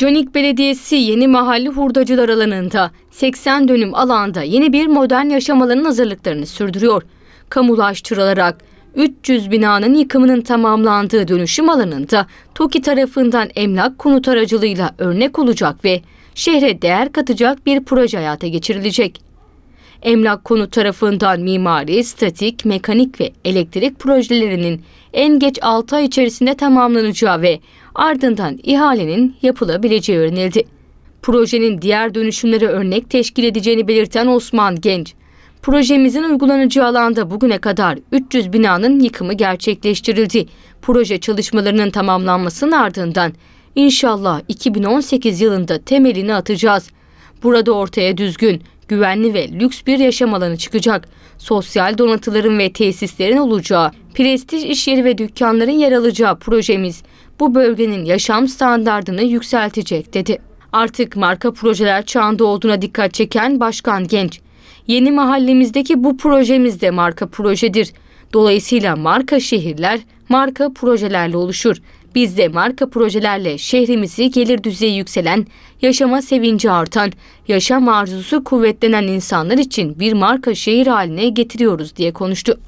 Canik Belediyesi Yeni Mahalli Hurdacılar alanında 80 dönüm alanda yeni bir modern yaşam alanının hazırlıklarını sürdürüyor. Kamulaştırılarak 300 binanın yıkımının tamamlandığı dönüşüm alanında TOKİ tarafından emlak konut aracılığıyla örnek olacak ve şehre değer katacak bir proje hayata geçirilecek. Emlak konu tarafından mimari, statik, mekanik ve elektrik projelerinin en geç 6 ay içerisinde tamamlanacağı ve ardından ihalenin yapılabileceği öğrenildi. Projenin diğer dönüşümlere örnek teşkil edeceğini belirten Osman Genç, Projemizin uygulanacağı alanda bugüne kadar 300 binanın yıkımı gerçekleştirildi. Proje çalışmalarının tamamlanmasının ardından inşallah 2018 yılında temelini atacağız. Burada ortaya düzgün, güvenli ve lüks bir yaşam alanı çıkacak. Sosyal donatıların ve tesislerin olacağı, prestij iş yeri ve dükkanların yer alacağı projemiz bu bölgenin yaşam standartını yükseltecek dedi. Artık marka projeler çağında olduğuna dikkat çeken Başkan Genç, yeni mahallemizdeki bu projemiz de marka projedir. Dolayısıyla marka şehirler marka projelerle oluşur. Biz de marka projelerle şehrimizi gelir düzeyi yükselen, yaşama sevinci artan, yaşam arzusu kuvvetlenen insanlar için bir marka şehir haline getiriyoruz diye konuştu.